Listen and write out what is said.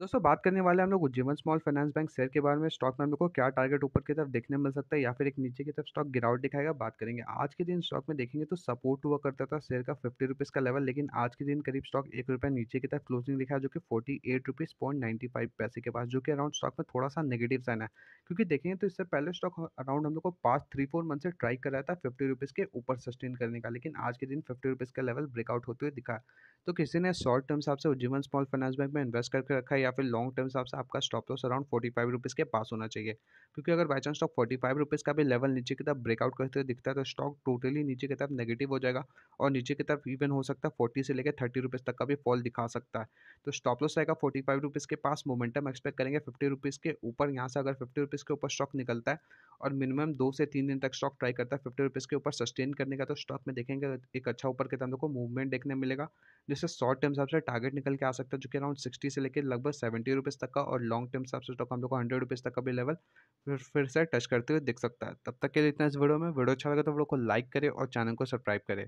दोस्तों बात करने वाले हम लोग Ujjivan small finance bank share के बारे में स्टॉक में हम लोग को क्या टारगेट ऊपर की तरफ देखने मिल सकता है या फिर एक नीचे की तरफ स्टॉक गिरावट दिखाएगा बात करेंगे आज के दिन स्टॉक में देखेंगे तो सपोर्ट हुआ करता था शेयर का फिफ्टी रुपीज़ का लेवल लेकिन आज के दिन करीब स्टॉक एक रुपये नीचे की तरफ क्लोजिंग दिखाया जो कि forty eight rupees point ninety five पैसे के पास जो कि अराउंड स्टॉक में थोड़ा सा नेगेटिव साइन है क्योंकि देखेंगे तो इससे पहले स्टॉक अराउंड हम लोग को पास थ्री फोर मंथ से ट्राई कर रहा था फिफ्टी रुपीज़ के ऊपर सस्टेन करने का लेकिन आज के दिन फिफ्टी रुपीज़ का लेवल ब्रेकआउट होते हुए दिखा तो किसी ने शॉर्ट टर्म हिसाब से उज्जीवन स्मॉल फाइनेंस बैंक में इन्वेस्ट करके रखा है या फिर लॉन्ग टर्म हिसाब से आपका stop loss around forty five rupees के पास होना चाहिए क्योंकि अगर by chance stock forty five rupees का भी लेवल नीचे की तरफ ब्रेकआउट करते हुए दिखता है तो स्टॉक टोटली नीचे की तरफ नेगेटिव हो जाएगा और नीचे की तरफ इवन हो सकता है फोर्टी से लेकर थर्टी रुपीज़ तक का भी फॉल दिखा सकता है तो स्टॉप लॉस रहेगा फोर्टी फाइव रुपीज़ के पास मोमेंटम एक्सपेक्ट करेंगे फिफ्टी रुपीज़ के ऊपर यहाँ से अगर फिफ्टी रुपीज़ के ऊपर स्टॉक निकलता है और मिनिमम दो से तीन दिन तक स्टॉक ट्राई करता है फिफ्टी रुपीज़ के ऊपर सस्टेन करने का तो स्टॉक में देखेंगे एक अच्छा ऊपर के तरफ को मूवमेंट देखने मिलेगा जिससे शॉर्ट टर्म हिसाब से टारगेट निकल के आ सकता है जो कि अराउंड सिक्सटी से लेकर लगभग सेवेंटी रुपीज़ तक का और लॉन्ग टर्म हिसाब से तो हम लोग को हंड्रेड रुपीज़ तक का भी लेवल फिर फिर से टच करते हुए दिख सकता है तब तक के लिए इतना इस वीडियो में वीडियो अच्छा लगा तो वीडियो को लाइक करें और चैनल को सब्सक्राइब करें